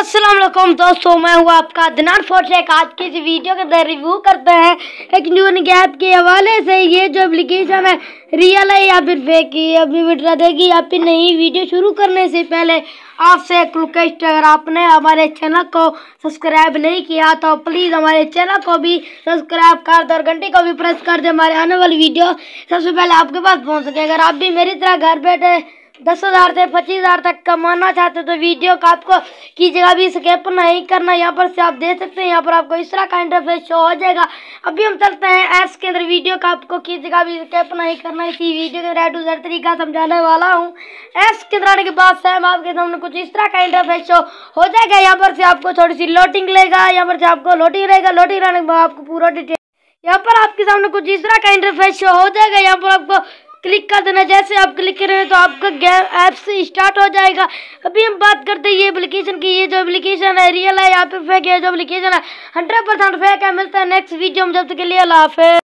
असलम दोस्तों मैं हूँ आपका दिनार फोटेक आज की इस वीडियो के अंदर रिव्यू करते हैं एक न्यू गैप के हवाले से ये जो एप्लीकेशन है रियल है या फिर फेक है अभी विड्रा देगी या फिर नहीं वीडियो शुरू करने से पहले आपसे एक रिक्वेस्ट अगर आपने हमारे चैनल को सब्सक्राइब नहीं किया तो प्लीज़ हमारे चैनल को भी सब्सक्राइब कर दो और घंटे को भी प्रेस कर दे हमारे आने वाली वीडियो सबसे पहले आपके पास पहुँच सके अगर आप भी मेरी तरह घर बैठे दस हज़ार से पच्चीस हज़ार तक कमाना चाहते हो तो वीडियो का आपको कीजिएगा भी स्केप नहीं करना यहाँ पर से आप देख सकते हैं यहाँ पर आपको इस तरह का इंटरफेस शो हो जाएगा अभी हम चलते हैं ऐप्स के अंदर वीडियो का आपको कीजिएगा भी स्केप नहीं करना इसी वीडियो के रेड उधर तरीका समझाने वाला हूँ ऐप्स के अंदर आने के बाद सैम आपके सामने कुछ इस तरह का इंटरफेस शो हो जाएगा यहाँ पर से आपको थोड़ी सी लोटिंग लेगा यहाँ पर से आपको लोटिंग रहेगा लोटिंग रहने के बाद आपको पूरा डिटेल यहाँ पर आपके सामने कुछ इस तरह का इंटरफेस शो हो जाएगा यहाँ पर आपको क्लिक कर देना जैसे आप क्लिक हैं तो आपका गेम से स्टार्ट हो जाएगा अभी हम बात करते हैं ये एप्लीकेशन की ये जो एप्लीकेशन है रियल है यहाँ पे फेक है जो एप्लीकेशन है हंड्रेड परसेंट फेक है मिलता है नेक्स्ट वीडियो में जब तक के लिए लाफ है